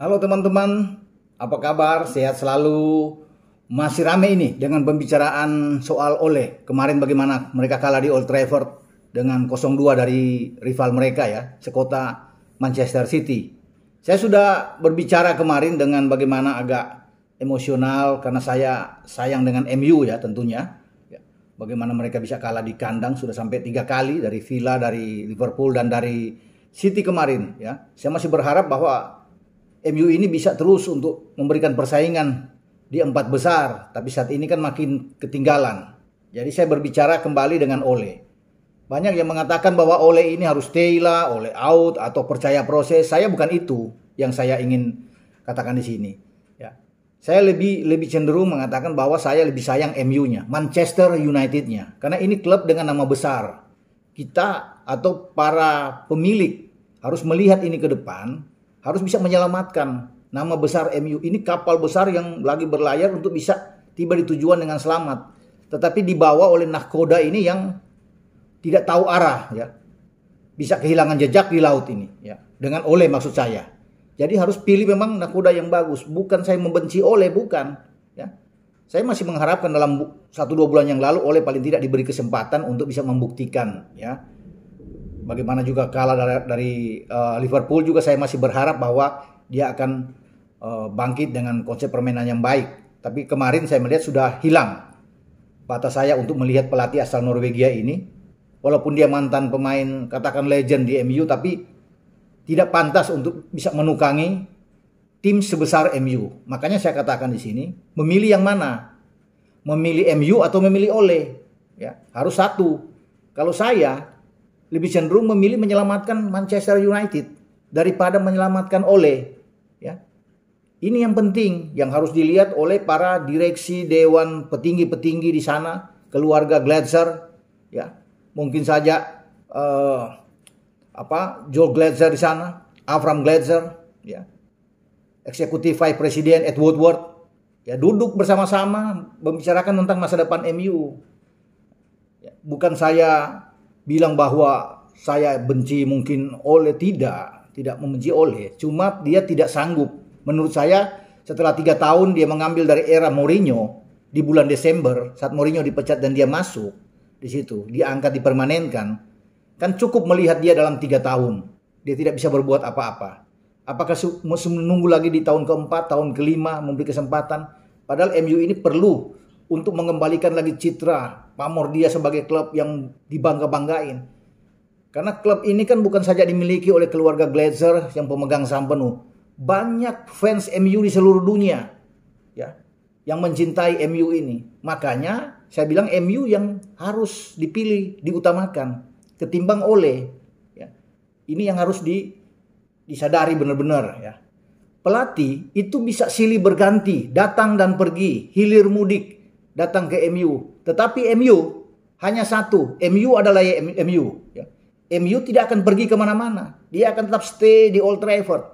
Halo teman-teman, apa kabar? Sehat selalu. Masih rame ini dengan pembicaraan soal Ole. Kemarin bagaimana mereka kalah di Old Trafford dengan 0-2 dari rival mereka ya, sekota Manchester City. Saya sudah berbicara kemarin dengan bagaimana agak emosional karena saya sayang dengan MU ya tentunya. Ya, bagaimana mereka bisa kalah di kandang sudah sampai tiga kali dari Villa, dari Liverpool dan dari City kemarin ya. Saya masih berharap bahwa MU ini bisa terus untuk memberikan persaingan di empat besar, tapi saat ini kan makin ketinggalan. Jadi saya berbicara kembali dengan Ole. Banyak yang mengatakan bahwa Ole ini harus stay lah, Ole out atau percaya proses. Saya bukan itu yang saya ingin katakan di sini. Ya. Saya lebih lebih cenderung mengatakan bahwa saya lebih sayang MU-nya, Manchester United-nya. Karena ini klub dengan nama besar. Kita atau para pemilik harus melihat ini ke depan harus bisa menyelamatkan nama besar MU. Ini kapal besar yang lagi berlayar untuk bisa tiba di tujuan dengan selamat. Tetapi dibawa oleh nahkoda ini yang tidak tahu arah ya. Bisa kehilangan jejak di laut ini ya. Dengan oleh maksud saya. Jadi harus pilih memang nahkoda yang bagus, bukan saya membenci oleh bukan ya. Saya masih mengharapkan dalam satu dua bulan yang lalu oleh paling tidak diberi kesempatan untuk bisa membuktikan ya bagaimana juga kalah dari, dari uh, Liverpool juga saya masih berharap bahwa dia akan uh, bangkit dengan konsep permainan yang baik. Tapi kemarin saya melihat sudah hilang batas saya untuk melihat pelatih asal Norwegia ini. Walaupun dia mantan pemain katakan legend di MU tapi tidak pantas untuk bisa menukangi tim sebesar MU. Makanya saya katakan di sini, memilih yang mana? Memilih MU atau memilih Ole? Ya, harus satu. Kalau saya lebih cenderung memilih menyelamatkan Manchester United daripada menyelamatkan Ole. Ya. Ini yang penting yang harus dilihat oleh para direksi dewan petinggi-petinggi di sana, keluarga Glazer, ya. Mungkin saja uh, apa Joe Glazer di sana, Avram Glazer, ya. Eksekutif Vice President Ed Woodward ya duduk bersama-sama membicarakan tentang masa depan MU. Ya, bukan saya bilang bahwa saya benci mungkin oleh tidak, tidak membenci oleh, cuma dia tidak sanggup. Menurut saya setelah tiga tahun dia mengambil dari era Mourinho di bulan Desember saat Mourinho dipecat dan dia masuk di situ, diangkat dipermanenkan, kan cukup melihat dia dalam tiga tahun dia tidak bisa berbuat apa-apa. Apakah menunggu lagi di tahun keempat, tahun kelima memberi kesempatan? Padahal MU ini perlu untuk mengembalikan lagi citra pamor dia sebagai klub yang dibangga-banggain. Karena klub ini kan bukan saja dimiliki oleh keluarga Glazer yang pemegang saham penuh. Banyak fans MU di seluruh dunia ya yang mencintai MU ini. Makanya saya bilang MU yang harus dipilih, diutamakan ketimbang oleh ya. Ini yang harus di, disadari benar-benar ya. Pelatih itu bisa silih berganti, datang dan pergi, hilir mudik datang ke MU. Tetapi MU hanya satu. MU adalah MU. Ya. MU ya. tidak akan pergi kemana-mana. Dia akan tetap stay di Old Trafford.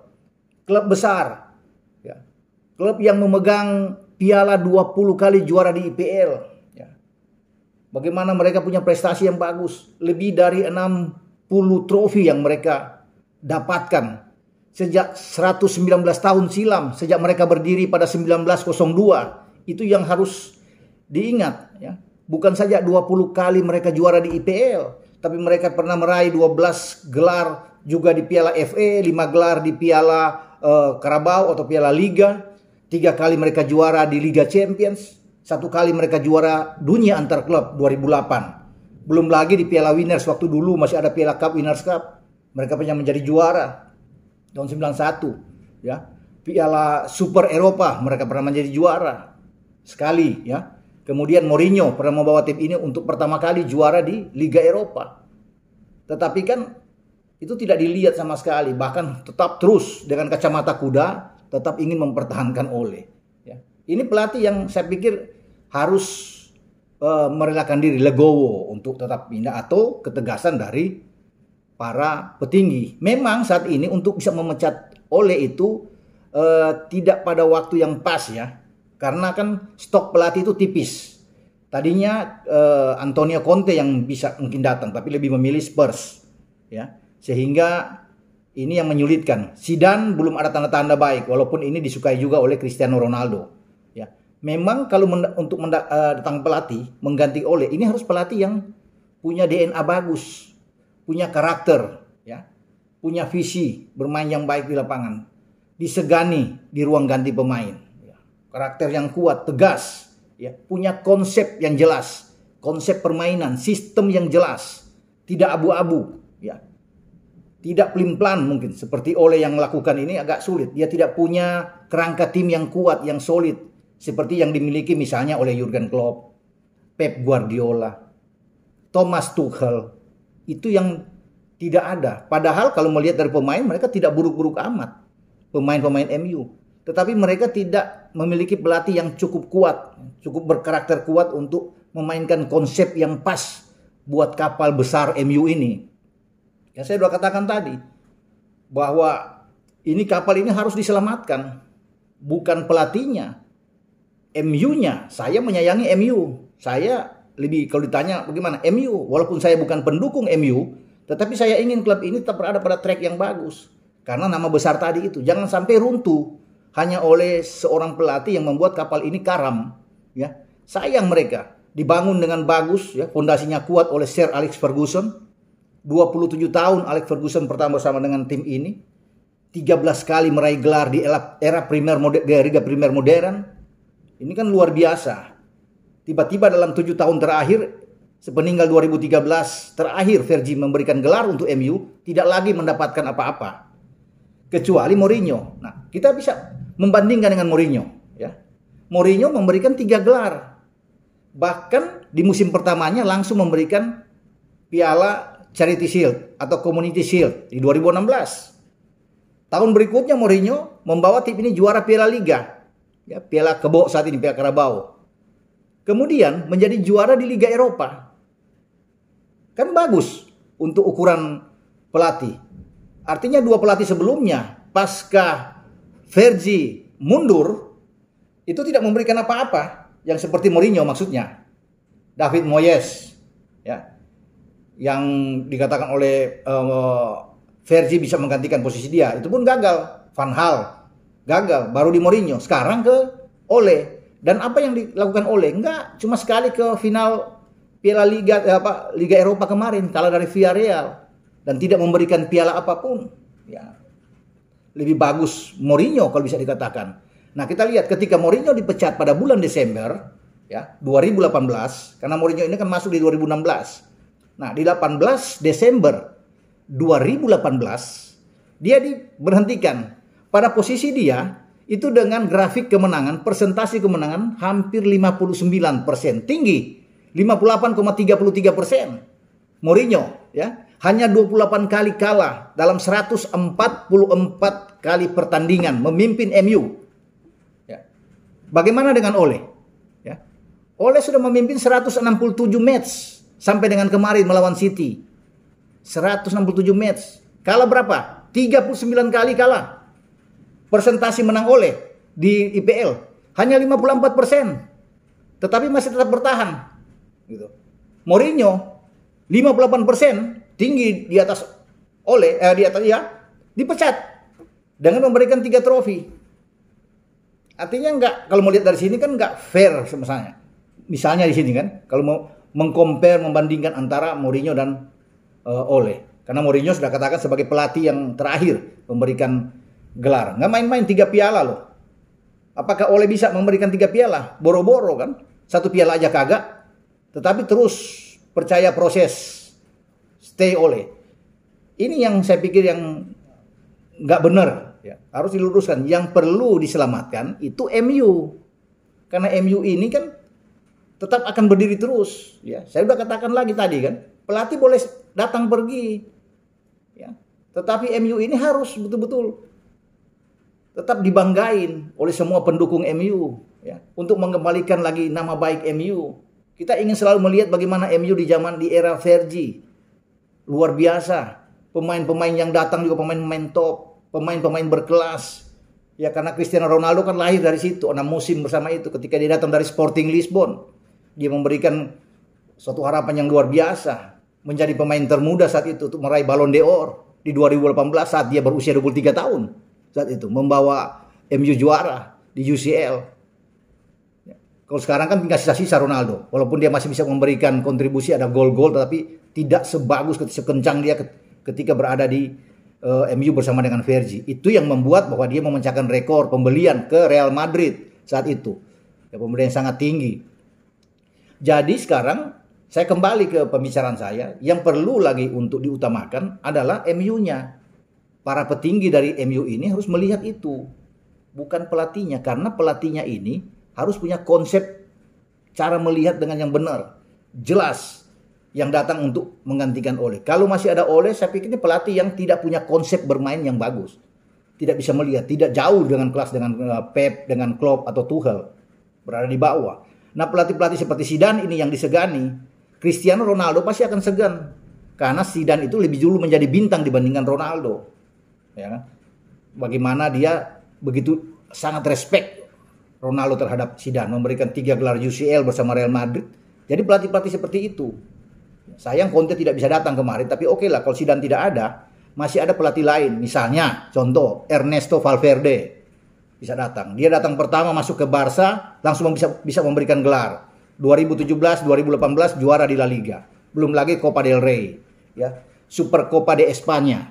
Klub besar. Ya. Klub yang memegang piala 20 kali juara di IPL. Ya. Bagaimana mereka punya prestasi yang bagus. Lebih dari 60 trofi yang mereka dapatkan sejak 119 tahun silam sejak mereka berdiri pada 1902 itu yang harus Diingat ya, bukan saja 20 kali mereka juara di IPL, tapi mereka pernah meraih 12 gelar juga di Piala FA, 5 gelar di Piala uh, eh, Karabau atau Piala Liga, tiga kali mereka juara di Liga Champions, satu kali mereka juara dunia antar klub 2008. Belum lagi di Piala Winners waktu dulu masih ada Piala Cup Winners Cup. Mereka punya menjadi juara tahun 91 ya. Piala Super Eropa mereka pernah menjadi juara sekali ya Kemudian Mourinho pernah membawa tim ini untuk pertama kali juara di Liga Eropa. Tetapi kan itu tidak dilihat sama sekali, bahkan tetap terus dengan kacamata kuda, tetap ingin mempertahankan oleh. Ya. Ini pelatih yang saya pikir harus uh, merelakan diri legowo untuk tetap pindah atau ketegasan dari para petinggi. Memang saat ini untuk bisa memecat oleh itu uh, tidak pada waktu yang pas ya karena kan stok pelatih itu tipis. Tadinya eh, Antonio Conte yang bisa mungkin datang, tapi lebih memilih Spurs, ya. Sehingga ini yang menyulitkan. Sidan belum ada tanda-tanda baik, walaupun ini disukai juga oleh Cristiano Ronaldo, ya. Memang kalau menda untuk menda uh, datang pelatih mengganti oleh ini harus pelatih yang punya DNA bagus, punya karakter, ya, punya visi bermain yang baik di lapangan, disegani di ruang ganti pemain karakter yang kuat, tegas, ya, punya konsep yang jelas, konsep permainan, sistem yang jelas, tidak abu-abu, ya. Tidak pelin-pelan mungkin seperti oleh yang melakukan ini agak sulit. Dia tidak punya kerangka tim yang kuat, yang solid seperti yang dimiliki misalnya oleh Jurgen Klopp, Pep Guardiola, Thomas Tuchel. Itu yang tidak ada. Padahal kalau melihat dari pemain mereka tidak buruk-buruk amat. Pemain-pemain MU. Tetapi mereka tidak memiliki pelatih yang cukup kuat, cukup berkarakter kuat untuk memainkan konsep yang pas buat kapal besar MU ini. Ya saya sudah katakan tadi bahwa ini kapal ini harus diselamatkan, bukan pelatihnya. MU-nya, saya menyayangi MU. Saya lebih kalau ditanya bagaimana MU, walaupun saya bukan pendukung MU, tetapi saya ingin klub ini tetap berada pada track yang bagus. Karena nama besar tadi itu, jangan sampai runtuh hanya oleh seorang pelatih yang membuat kapal ini karam. Ya, sayang mereka. Dibangun dengan bagus, ya, fondasinya kuat oleh Sir Alex Ferguson. 27 tahun Alex Ferguson pertama bersama dengan tim ini. 13 kali meraih gelar di era primer modern, Primer modern. Ini kan luar biasa. Tiba-tiba dalam tujuh tahun terakhir, sepeninggal 2013, terakhir Fergie memberikan gelar untuk MU, tidak lagi mendapatkan apa-apa. Kecuali Mourinho. Nah, kita bisa membandingkan dengan Mourinho ya. Mourinho memberikan tiga gelar. Bahkan di musim pertamanya langsung memberikan piala Charity Shield atau Community Shield di 2016. Tahun berikutnya Mourinho membawa tim ini juara Piala Liga. Ya, Piala Kebo saat ini Piala Karabau. Kemudian menjadi juara di Liga Eropa. Kan bagus untuk ukuran pelatih. Artinya dua pelatih sebelumnya pasca Vergi mundur itu tidak memberikan apa-apa yang seperti Mourinho maksudnya. David Moyes ya. Yang dikatakan oleh uh, bisa menggantikan posisi dia, itu pun gagal. Van Hal gagal, baru di Mourinho, sekarang ke Ole. Dan apa yang dilakukan Ole? Enggak, cuma sekali ke final Piala Liga eh, apa Liga Eropa kemarin kalah dari Villarreal dan tidak memberikan piala apapun. Ya, lebih bagus Mourinho kalau bisa dikatakan. Nah, kita lihat ketika Mourinho dipecat pada bulan Desember ya 2018 karena Mourinho ini kan masuk di 2016. Nah, di 18 Desember 2018 dia diberhentikan pada posisi dia itu dengan grafik kemenangan, persentase kemenangan hampir 59 persen, tinggi 58,33 persen. Mourinho ya hanya 28 kali kalah dalam 144 kali pertandingan memimpin MU. Ya. Bagaimana dengan Ole? Ya. Ole sudah memimpin 167 match sampai dengan kemarin melawan City. 167 match. Kalah berapa? 39 kali kalah. Persentasi menang Ole di IPL hanya 54 persen. Tetapi masih tetap bertahan. Gitu. Mourinho 58 persen tinggi di atas oleh eh, di atas ya dipecat dengan memberikan tiga trofi. Artinya nggak kalau mau lihat dari sini kan nggak fair misalnya. Misalnya di sini kan kalau mau mengcompare membandingkan antara Mourinho dan uh, Ole karena Mourinho sudah katakan sebagai pelatih yang terakhir memberikan gelar. Nggak main-main tiga piala loh. Apakah Ole bisa memberikan tiga piala? Boro-boro kan. Satu piala aja kagak. Tetapi terus percaya proses stay oleh. Ini yang saya pikir yang nggak benar. Ya. Harus diluruskan. Yang perlu diselamatkan itu MU. Karena MU ini kan tetap akan berdiri terus. Ya. Saya sudah katakan lagi tadi kan. Pelatih boleh datang pergi. Ya. Tetapi MU ini harus betul-betul tetap dibanggain oleh semua pendukung MU ya untuk mengembalikan lagi nama baik MU. Kita ingin selalu melihat bagaimana MU di zaman di era Fergie, luar biasa. Pemain-pemain yang datang juga pemain-pemain top, pemain-pemain berkelas. Ya karena Cristiano Ronaldo kan lahir dari situ, enam musim bersama itu ketika dia datang dari Sporting Lisbon. Dia memberikan suatu harapan yang luar biasa menjadi pemain termuda saat itu untuk meraih Ballon d'Or di 2018 saat dia berusia 23 tahun saat itu membawa MU juara di UCL ya. kalau sekarang kan tinggal sisa-sisa Ronaldo. Walaupun dia masih bisa memberikan kontribusi ada gol-gol tetapi tidak sebagus sekencang dia ketika berada di uh, eh, MU bersama dengan Vergi. Itu yang membuat bahwa dia memecahkan rekor pembelian ke Real Madrid saat itu. Ya, pembelian sangat tinggi. Jadi sekarang saya kembali ke pembicaraan saya, yang perlu lagi untuk diutamakan adalah MU-nya. Para petinggi dari MU ini harus melihat itu, bukan pelatihnya karena pelatihnya ini harus punya konsep cara melihat dengan yang benar, jelas yang datang untuk menggantikan Oleh. Kalau masih ada Oleh, saya pikir ini pelatih yang tidak punya konsep bermain yang bagus. Tidak bisa melihat, tidak jauh dengan kelas dengan eh, Pep, dengan Klopp atau Tuchel. Berada di bawah. Nah pelatih-pelatih seperti Sidan ini yang disegani, Cristiano Ronaldo pasti akan segan. Karena Sidan itu lebih dulu menjadi bintang dibandingkan Ronaldo. Ya kan? Bagaimana dia begitu sangat respect Ronaldo terhadap Sidan, memberikan tiga gelar UCL bersama Real Madrid. Jadi pelatih-pelatih seperti itu Sayang Conte tidak bisa datang kemarin, tapi oke okay lah kalau Sidan tidak ada, masih ada pelatih lain. Misalnya, contoh Ernesto Valverde bisa datang. Dia datang pertama masuk ke Barca, langsung bisa bisa memberikan gelar. 2017, 2018 juara di La Liga. Belum lagi Copa del Rey, ya. Super Copa de España.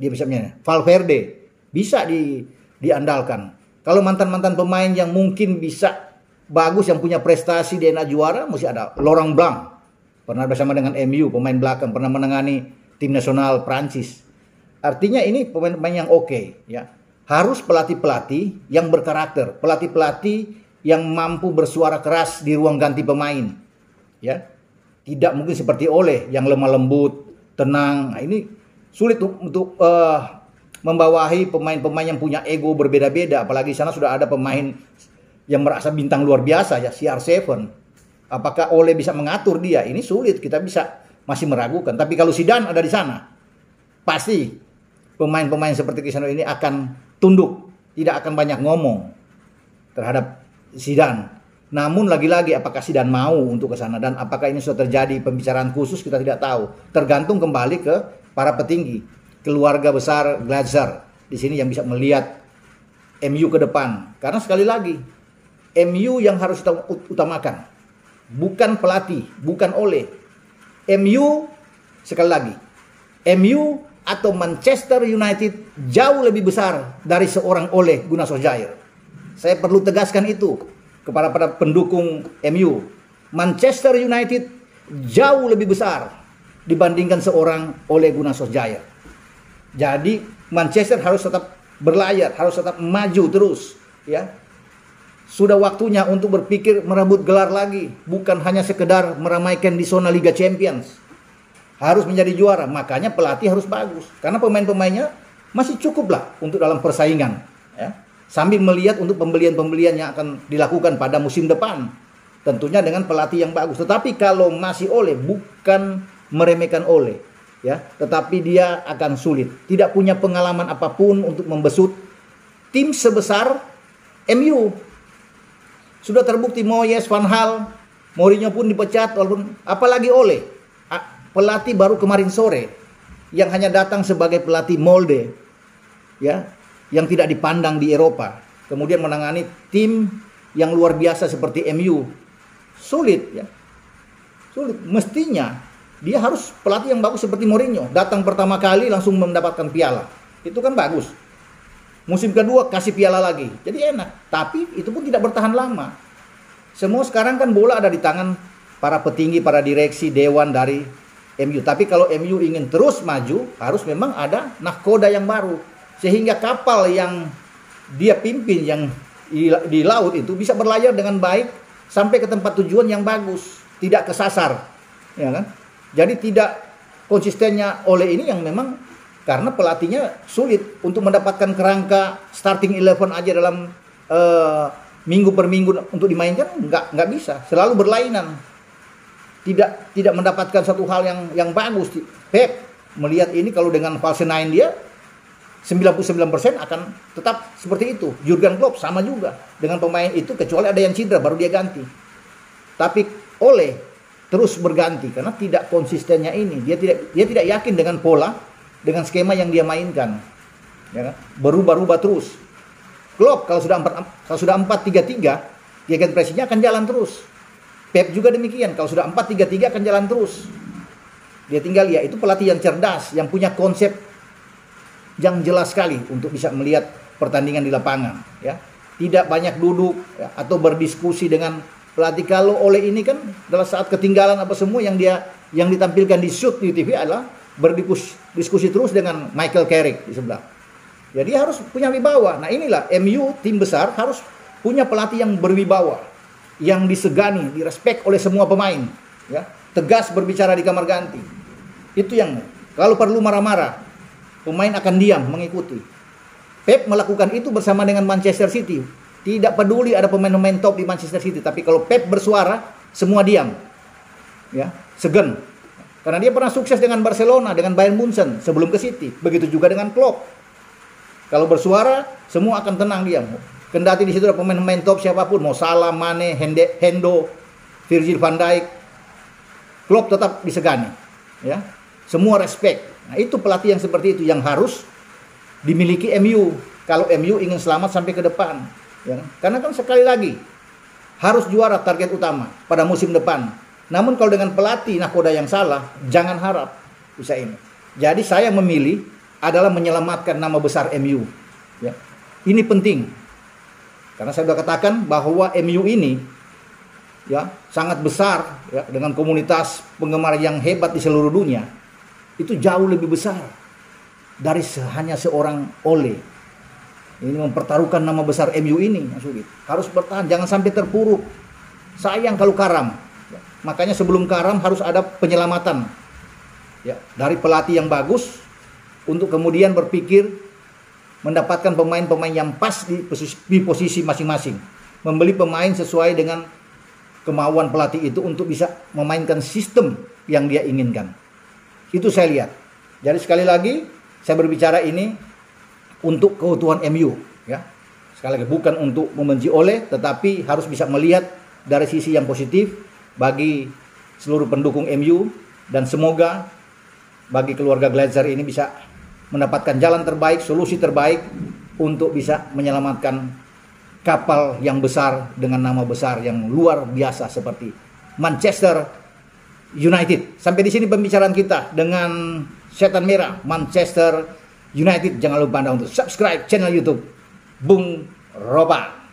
Dia bisa punya. Valverde bisa di diandalkan. Kalau mantan-mantan pemain yang mungkin bisa bagus yang punya prestasi DNA juara mesti ada Laurent Blanc pernah bersama dengan MU pemain belakang, pernah menangani tim nasional Prancis. Artinya ini pemain-pemain yang oke okay, ya. Harus pelatih-pelatih yang berkarakter, pelatih-pelatih yang mampu bersuara keras di ruang ganti pemain. Ya. Tidak mungkin seperti Oleh yang lemah lembut, tenang. Nah, ini sulit untuk uh, membawahi pemain-pemain yang punya ego berbeda-beda apalagi sana sudah ada pemain yang merasa bintang luar biasa ya CR7 Apakah Oleh bisa mengatur dia? Ini sulit, kita bisa masih meragukan. Tapi kalau Sidan ada di sana, pasti pemain-pemain seperti Cristiano ini akan tunduk, tidak akan banyak ngomong terhadap Sidan. Namun lagi-lagi apakah Sidan mau untuk ke sana dan apakah ini sudah terjadi pembicaraan khusus kita tidak tahu. Tergantung kembali ke para petinggi, keluarga besar Glazer di sini yang bisa melihat MU ke depan. Karena sekali lagi MU yang harus kita utamakan bukan pelatih, bukan oleh MU sekali lagi. MU atau Manchester United jauh lebih besar dari seorang oleh Guna Solskjaer. Saya perlu tegaskan itu kepada para pendukung MU. Manchester United jauh lebih besar dibandingkan seorang oleh Guna Solskjaer. Jadi Manchester harus tetap berlayar, harus tetap maju terus ya sudah waktunya untuk berpikir merebut gelar lagi, bukan hanya sekedar meramaikan di zona Liga Champions. Harus menjadi juara, makanya pelatih harus bagus. Karena pemain-pemainnya masih cukup lah untuk dalam persaingan. Ya. Sambil melihat untuk pembelian-pembelian yang akan dilakukan pada musim depan. Tentunya dengan pelatih yang bagus. Tetapi kalau masih oleh, bukan meremehkan oleh. ya Tetapi dia akan sulit. Tidak punya pengalaman apapun untuk membesut tim sebesar MU sudah terbukti Moyes, Van Hal, Mourinho pun dipecat walaupun apalagi oleh pelatih baru kemarin sore yang hanya datang sebagai pelatih molde ya yang tidak dipandang di Eropa kemudian menangani tim yang luar biasa seperti MU sulit ya sulit mestinya dia harus pelatih yang bagus seperti Mourinho datang pertama kali langsung mendapatkan piala itu kan bagus Musim kedua kasih piala lagi. Jadi enak. Tapi itu pun tidak bertahan lama. Semua sekarang kan bola ada di tangan para petinggi, para direksi, dewan dari MU. Tapi kalau MU ingin terus maju, harus memang ada nahkoda yang baru. Sehingga kapal yang dia pimpin yang di laut itu bisa berlayar dengan baik sampai ke tempat tujuan yang bagus, tidak kesasar, ya kan? Jadi tidak konsistennya oleh ini yang memang karena pelatihnya sulit untuk mendapatkan kerangka starting eleven aja dalam uh, minggu per minggu untuk dimainkan nggak nggak bisa selalu berlainan tidak tidak mendapatkan satu hal yang yang bagus Pep melihat ini kalau dengan false nine dia 99% akan tetap seperti itu. Jurgen Klopp sama juga dengan pemain itu kecuali ada yang cedera baru dia ganti. Tapi oleh terus berganti karena tidak konsistennya ini. Dia tidak dia tidak yakin dengan pola dengan skema yang dia mainkan ya kan? berubah-ubah terus Klopp kalau sudah empat kalau sudah empat tiga tiga dia kan presinya akan jalan terus Pep juga demikian kalau sudah empat tiga tiga akan jalan terus dia tinggal ya itu pelatih yang cerdas yang punya konsep yang jelas sekali untuk bisa melihat pertandingan di lapangan ya tidak banyak duduk ya, atau berdiskusi dengan pelatih kalau oleh ini kan dalam saat ketinggalan apa semua yang dia yang ditampilkan di shoot di TV adalah berdiskusi terus dengan Michael Carrick di sebelah. Jadi harus punya wibawa. Nah inilah MU tim besar harus punya pelatih yang berwibawa, yang disegani, direspek oleh semua pemain, ya tegas berbicara di kamar ganti. Itu yang kalau perlu marah-marah, pemain akan diam mengikuti. Pep melakukan itu bersama dengan Manchester City. Tidak peduli ada pemain-pemain top di Manchester City, tapi kalau Pep bersuara, semua diam. Ya, segen. Karena dia pernah sukses dengan Barcelona, dengan Bayern Munchen sebelum ke City. Begitu juga dengan Klopp. Kalau bersuara, semua akan tenang dia. Kendati di situ ada pemain-pemain top siapapun, mau Salah, Mane, Hende, Hendo, Virgil van Dijk. Klopp tetap disegani, ya. Semua respect. Nah, itu pelatih yang seperti itu yang harus dimiliki MU kalau MU ingin selamat sampai ke depan, ya. Kan? Karena kan sekali lagi harus juara target utama pada musim depan namun kalau dengan pelatih nakoda yang salah, jangan harap bisa ini. Jadi saya memilih adalah menyelamatkan nama besar MU. Ya. Ini penting. Karena saya sudah katakan bahwa MU ini ya sangat besar ya, dengan komunitas penggemar yang hebat di seluruh dunia. Itu jauh lebih besar dari hanya seorang Ole. Ini mempertaruhkan nama besar MU ini Mas Harus bertahan, jangan sampai terpuruk. Sayang kalau karam. Makanya sebelum karam harus ada penyelamatan. Ya, dari pelatih yang bagus untuk kemudian berpikir mendapatkan pemain-pemain yang pas di posisi, masing-masing. Membeli pemain sesuai dengan kemauan pelatih itu untuk bisa memainkan sistem yang dia inginkan. Itu saya lihat. Jadi sekali lagi saya berbicara ini untuk keutuhan MU ya. Sekali lagi bukan untuk membenci oleh tetapi harus bisa melihat dari sisi yang positif bagi seluruh pendukung MU dan semoga bagi keluarga Glazer ini bisa mendapatkan jalan terbaik, solusi terbaik untuk bisa menyelamatkan kapal yang besar dengan nama besar yang luar biasa seperti Manchester United. Sampai di sini pembicaraan kita dengan Setan Merah Manchester United. Jangan lupa Anda untuk subscribe channel YouTube Bung Roba.